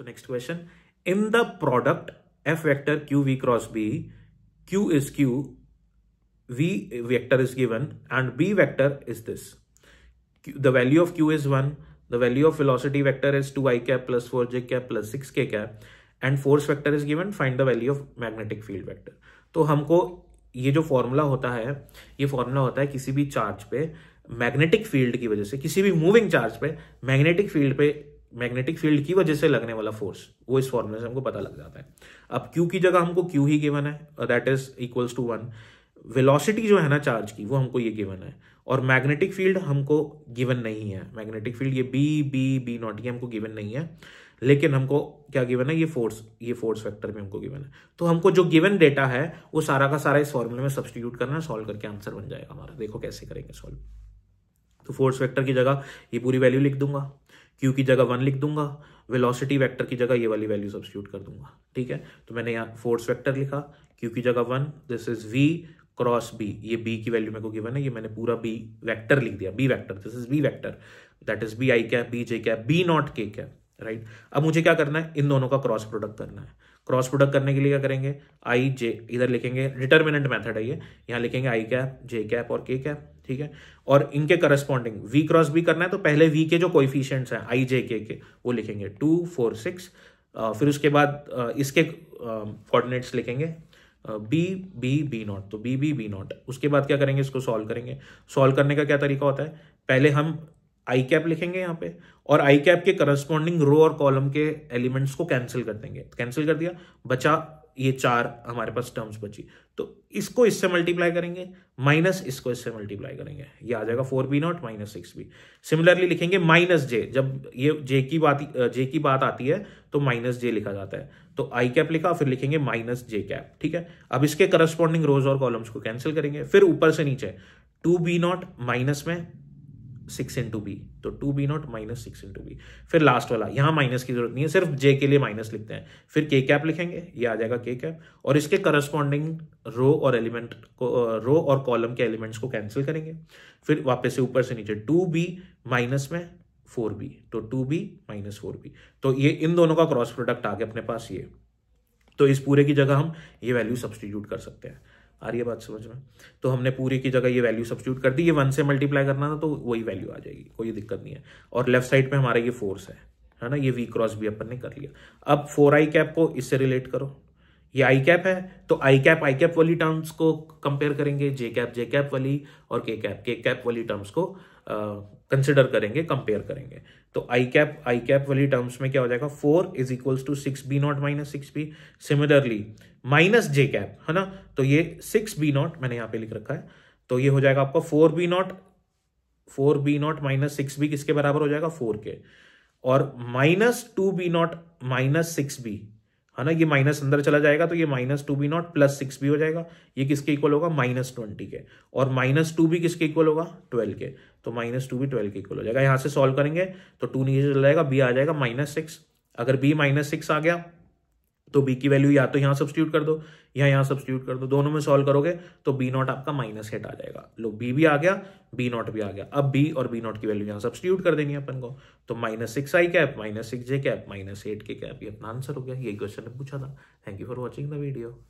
So next question. In the product F vector q v cross B, Q is Q, V vector is given and B vector is this. Q, the value of Q is 1. The value of velocity vector is i cap plus j cap plus k cap and force vector is given find the value of magnetic field vector. तो हमको ये जो formula होता है ये formula होता है किसी भी चार्ज पे मैग्नेटिक फील्ड की वजह से किसी भी मूविंग चार्ज पे मैग्नेटिक फील्ड पे मैग्नेटिक फील्ड की वजह से लगने वाला फोर्स वो इस फॉर्मूले से हमको पता लग जाता है अब क्यू की जगह हमको क्यू ही गिवन है that is equals to one velocity जो है ना चार्ज की वो हमको ये गिवन है और मैग्नेटिक फील्ड हमको गिवन नहीं है मैग्नेटिक फील्ड ये बी बी बी नॉट ये हमको गिवन नहीं है लेकिन हमको क्या गिवन है ये फोर्स ये फोर्स फैक्टर भी हमको गिवन है तो हमको जो गिवन डेटा है वो सारा का सारा इस फॉर्मूले में सब्सटीट्यूट करना है सॉल्व करके आंसर बन जाएगा हमारा देखो कैसे करेंगे सॉल्व तो फोर्स फैक्टर की जगह ये पूरी वैल्यू लिख दूंगा क्यू की जगह वन लिख दूंगा वेलोसिटी वेक्टर की जगह ये वाली वैल्यू सब्सिट्यूट कर दूंगा ठीक है तो मैंने यहाँ फोर्स वेक्टर लिखा क्यू की जगह one this is V cross B ये बी की वैल्यू मेरे को गिवन है ये मैंने पूरा बी वेक्टर लिख दिया B vector this is B vector that is B I cap B J cap B not K cap right अब मुझे क्या करना है इन दोनों का क्रॉस प्रोडक्ट करना है क्रॉस प्रोडक्ट करने के लिए क्या करेंगे आई जे इधर लिखेंगे डिटर्मिनेंट मेथड है ये यहाँ लिखेंगे आई कैप जे कैप और के कैप ठीक है और इनके करस्पॉन्डिंग वी क्रॉस भी करना है तो पहले वी के जो कोइफिशियंट्स हैं आई जे के के वो लिखेंगे टू फोर सिक्स फिर उसके बाद इसके कोऑर्डिनेट्स लिखेंगे बी बी बी नॉट तो बी बी बी नॉट उसके बाद क्या करेंगे इसको सॉल्व करेंगे सॉल्व करने का क्या तरीका होता है पहले हम आई कैप लिखेंगे यहाँ पे और आई कैप के करस्पॉन्डिंग रो और कॉलम के एलिमेंट्स को कैंसिल कर देंगे कैंसिल कर दिया बचा ये चार हमारे पास टर्म्स बची तो इसको इससे मल्टीप्लाई करेंगे माइनस इसको इससे मल्टीप्लाई करेंगे ये आ जाएगा four B not minus six B similarly लिखेंगे माइनस जे जब ये जे की बात जे की बात आती है तो माइनस जे लिखा जाता है तो आई कैप लिखा फिर लिखेंगे माइनस जे कैप ठीक है अब इसके करस्पॉन्डिंग रोज और कॉलम्स को कैंसिल करेंगे फिर ऊपर से नीचे टू बी नॉट माइनस में सिक्स इंटू बी तो two B not minus six into B फिर लास्ट वाला यहाँ माइनस की जरूरत नहीं है सिर्फ जे के लिए माइनस लिखते हैं फिर के कैप लिखेंगे ये आ जाएगा के कैप और इसके करस्पॉन्डिंग रो और एलिमेंट को रो और कॉलम के एलिमेंट्स को कैंसिल करेंगे फिर वापस से ऊपर से नीचे टू बी माइनस में फोर बी तो two B minus four B तो ये इन दोनों का क्रॉस प्रोडक्ट आ गया अपने पास ये तो इस पूरे की जगह हम ये वैल्यू सब्सटीट्यूट कर सकते हैं आ रही है बात समझ में तो हमने पूरे की जगह ये वैल्यू सब्सिट्यूट कर दी ये वन से मल्टीप्लाई करना था तो वही वैल्यू आ जाएगी कोई दिक्कत नहीं है और लेफ्ट साइड में हमारा ये फोर्स है है ना ये वी क्रॉस भी अपन ने कर लिया अब फोर आई कैप को इससे रिलेट करो ये आई कैप है तो आई कैप आई कैप वाली टर्म्स को कंपेयर करेंगे जे कैप जे कैप वाली और के कैप के कैप वाली टर्म्स को कंसिडर करेंगे कंपेयर करेंगे तो आई कैप आई कैप वाली टर्म्स में क्या हो जाएगा four is equals to six B not minus six B similarly minus J cap है ना तो ये सिक्स बी नॉट मैंने यहाँ पे लिख रखा है तो ये हो जाएगा आपका four B not four B not minus six B किसके बराबर हो जाएगा फोर के और minus two B not minus six B है ना ये माइनस अंदर चला जाएगा तो ये minus two B not plus six B हो जाएगा ये किसके इक्वल होगा माइनस ट्वेंटी के और माइनस टू भी किसके इक्वल होगा ट्वेल्व के तो माइनस टू भी ट्वेल्व के इक्वल हो जाएगा यहाँ से सॉल्व करेंगे तो टू नीचे चला जाएगा बी आ जाएगा माइनस सिक्स अगर बी माइनस सिक्स आ गया तो बी की वैल्यू या तो यहाँ सब्सिट्यूट कर दो या यहाँ सब्सिट्यूट कर दो दोनों में सॉल्व करोगे तो बी नॉट आपका माइनस हेट आ जाएगा लो बी भी आ गया बी नॉट भी आ गया अब बी और बी नॉट की वैल्यू यहाँ सब्सिट्यूट कर देनी है अपन को तो minus six I cap minus six J cap minus eight K cap ये अपना आंसर हो गया यही क्वेश्चन ने पूछा था thank you for watching the video